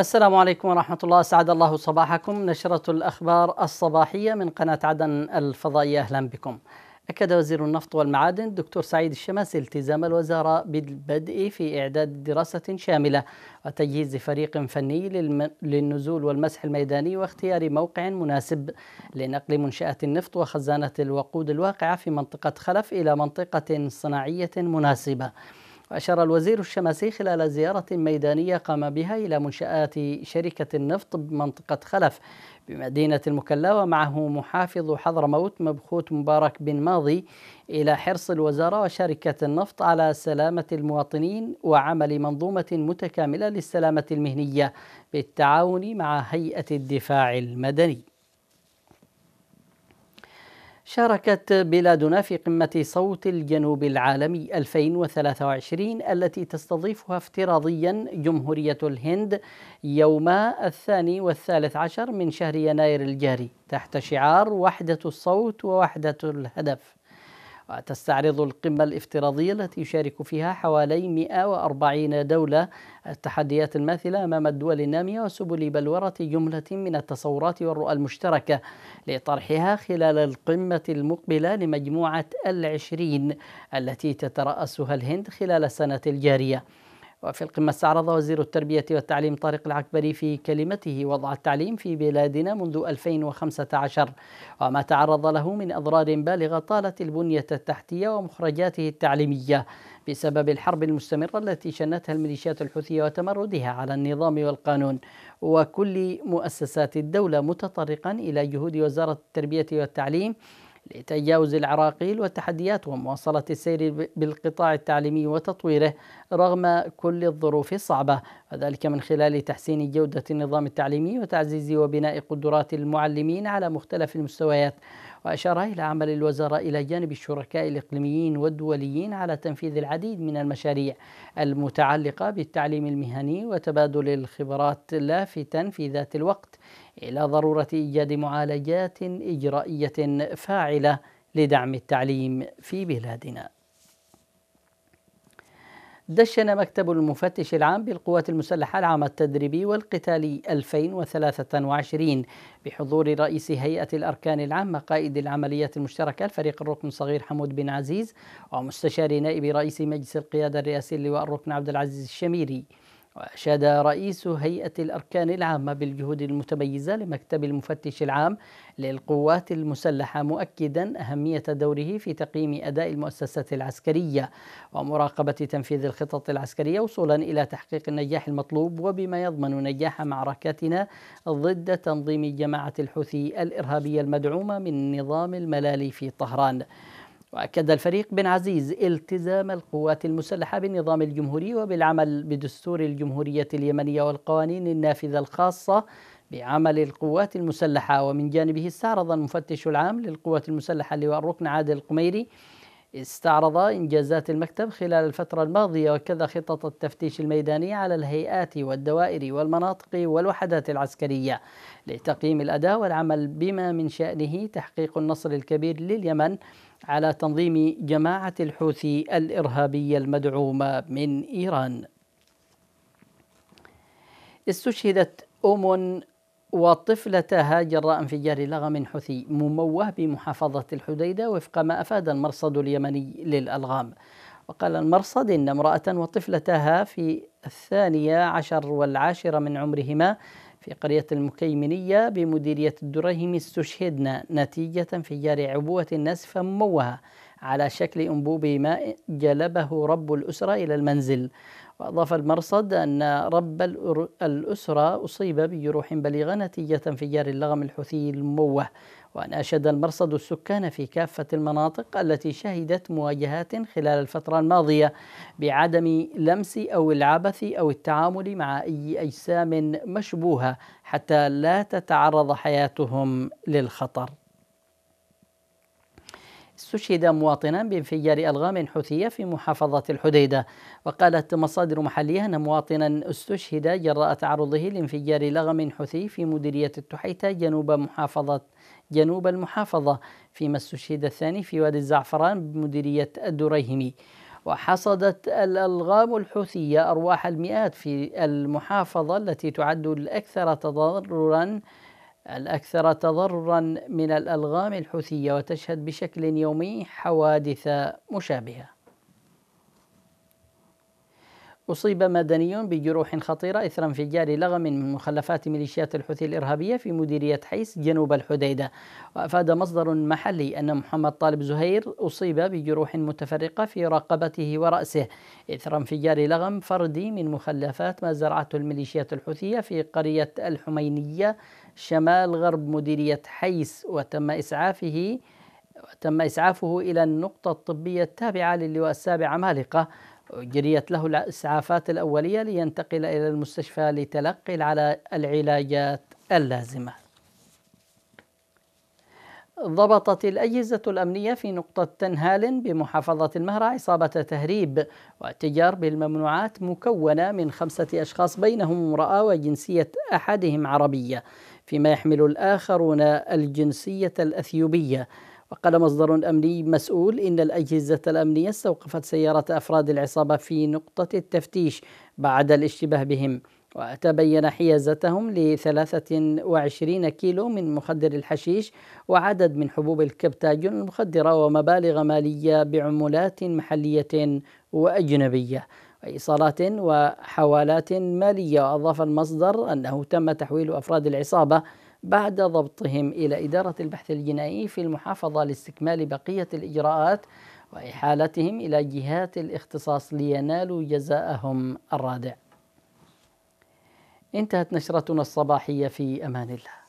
السلام عليكم ورحمة الله سعد الله صباحكم نشرة الأخبار الصباحية من قناة عدن الفضائية أهلا بكم أكد وزير النفط والمعادن الدكتور سعيد الشماسي التزام الوزارة بالبدء في إعداد دراسة شاملة وتجهيز فريق فني للنزول والمسح الميداني واختيار موقع مناسب لنقل منشأة النفط وخزانة الوقود الواقعة في منطقة خلف إلى منطقة صناعية مناسبة. وأشار الوزير الشماسي خلال زيارة ميدانية قام بها إلى منشآت شركة النفط بمنطقة خلف بمدينة المكلا ومعه محافظ حضرموت مبخوت مبارك بن ماضي إلى حرص الوزارة وشركة النفط على سلامة المواطنين وعمل منظومة متكاملة للسلامة المهنية بالتعاون مع هيئة الدفاع المدني شاركت بلادنا في قمة صوت الجنوب العالمي 2023 التي تستضيفها افتراضيا جمهورية الهند يوم الثاني والثالث عشر من شهر يناير الجاري تحت شعار وحدة الصوت ووحدة الهدف وتستعرض القمة الافتراضية التي يشارك فيها حوالي 140 دولة التحديات الماثلة أمام الدول النامية وسبل بلورة جملة من التصورات والرؤى المشتركة لطرحها خلال القمة المقبلة لمجموعة العشرين التي تترأسها الهند خلال السنة الجارية وفي القمة استعرض وزير التربية والتعليم طارق العكبري في كلمته وضع التعليم في بلادنا منذ 2015 وما تعرض له من أضرار بالغة طالت البنية التحتية ومخرجاته التعليمية بسبب الحرب المستمرة التي شنتها الميليشيات الحوثية وتمردها على النظام والقانون وكل مؤسسات الدولة متطرقا إلى جهود وزارة التربية والتعليم لتجاوز العراقيل والتحديات ومواصلة السير بالقطاع التعليمي وتطويره رغم كل الظروف الصعبة وذلك من خلال تحسين جودة النظام التعليمي وتعزيز وبناء قدرات المعلمين على مختلف المستويات وأشار إلى عمل الوزارة إلى جانب الشركاء الإقليميين والدوليين على تنفيذ العديد من المشاريع المتعلقة بالتعليم المهني وتبادل الخبرات لافتا في ذات الوقت إلى ضرورة إيجاد معالجات إجرائية فاعلة لدعم التعليم في بلادنا دشن مكتب المفتش العام بالقوات المسلحة العام التدريبي والقتالي 2023 بحضور رئيس هيئة الأركان العامة قائد العمليات المشتركة الفريق الركن الصغير حمود بن عزيز ومستشار نائب رئيس مجلس القيادة الرئاسي اللواء الركن عبد العزيز الشميري وأشاد رئيس هيئة الأركان العامة بالجهود المتميزة لمكتب المفتش العام للقوات المسلحة مؤكدا أهمية دوره في تقييم أداء المؤسسة العسكرية ومراقبة تنفيذ الخطط العسكرية وصولا إلى تحقيق النجاح المطلوب وبما يضمن نجاح معركتنا ضد تنظيم جماعة الحوثي الإرهابية المدعومة من نظام الملالي في طهران. وأكد الفريق بن عزيز التزام القوات المسلحة بالنظام الجمهوري وبالعمل بدستور الجمهورية اليمنية والقوانين النافذة الخاصة بعمل القوات المسلحة ومن جانبه استعرض المفتش العام للقوات المسلحة اللواء الركن عادل القميري استعرض إنجازات المكتب خلال الفترة الماضية وكذا خطط التفتيش الميدانية على الهيئات والدوائر والمناطق والوحدات العسكرية لتقييم الأداء والعمل بما من شأنه تحقيق النصر الكبير لليمن على تنظيم جماعة الحوثي الإرهابية المدعومة من إيران استشهدت أم وطفلة جراء انفجار لغم حوثي مموه بمحافظة الحديدة وفق ما أفاد المرصد اليمني للألغام وقال المرصد إن امرأة وطفلتها في الثانية عشر والعاشرة من عمرهما في قرية المكيمنية بمديرية الدريهم استشهدن نتيجة انفجار عبوة ناسفة مموهة على شكل أنبوب ماء جلبه رب الأسرة إلى المنزل وأضاف المرصد أن رب الأسرة أصيب بجروح بليغة نتيجة انفجار اللغم الحوثي المموه وأن أشد المرصد السكان في كافة المناطق التي شهدت مواجهات خلال الفترة الماضية بعدم لمس أو العبث أو التعامل مع أي أجسام مشبوهة حتى لا تتعرض حياتهم للخطر استشهد مواطنا بانفجار ألغام حوثية في محافظة الحديدة وقالت مصادر محلية أن مواطنا استشهد جراء تعرضه لانفجار لغم حوثي في مديرية التحيتة جنوب محافظة جنوب المحافظة فيما استشهد الثاني في وادي الزعفران بمديرية الدريهمي وحصدت الألغام الحوثية أرواح المئات في المحافظة التي تعد الأكثر تضررا الأكثر تضررا من الألغام الحوثية وتشهد بشكل يومي حوادث مشابهة أصيب مدني بجروح خطيرة إثر انفجار لغم من مخلفات ميليشيات الحوثي الإرهابية في مديرية حيس جنوب الحديدة وأفاد مصدر محلي أن محمد طالب زهير أصيب بجروح متفرقة في رقبته ورأسه إثر انفجار لغم فردي من مخلفات ما زرعته الميليشيات الحوثية في قرية الحمينية شمال غرب مديرية حيس وتم إسعافه تم إسعافه إلى النقطة الطبية التابعة للواء السابع عمالقة جريت له الاسعافات الاوليه لينتقل الى المستشفى لتلقي العلاجات اللازمه. ضبطت الاجهزه الامنيه في نقطه تنهال بمحافظه المهرة عصابه تهريب وتجار بالممنوعات مكونه من خمسه اشخاص بينهم امراه وجنسيه احدهم عربيه فيما يحمل الاخرون الجنسيه الاثيوبيه وقال مصدر أمني مسؤول إن الأجهزة الأمنية استوقفت سيارة أفراد العصابة في نقطة التفتيش بعد الاشتباه بهم وتبين حيازتهم ل 23 كيلو من مخدر الحشيش وعدد من حبوب الكبتاجون المخدرة ومبالغ مالية بعملات محلية وأجنبية وإيصالات وحوالات مالية وأضاف المصدر أنه تم تحويل أفراد العصابة بعد ضبطهم إلى إدارة البحث الجنائي في المحافظة لاستكمال بقية الإجراءات وإحالتهم إلى جهات الاختصاص لينالوا جزاءهم الرادع. انتهت نشرتنا الصباحية في أمان الله.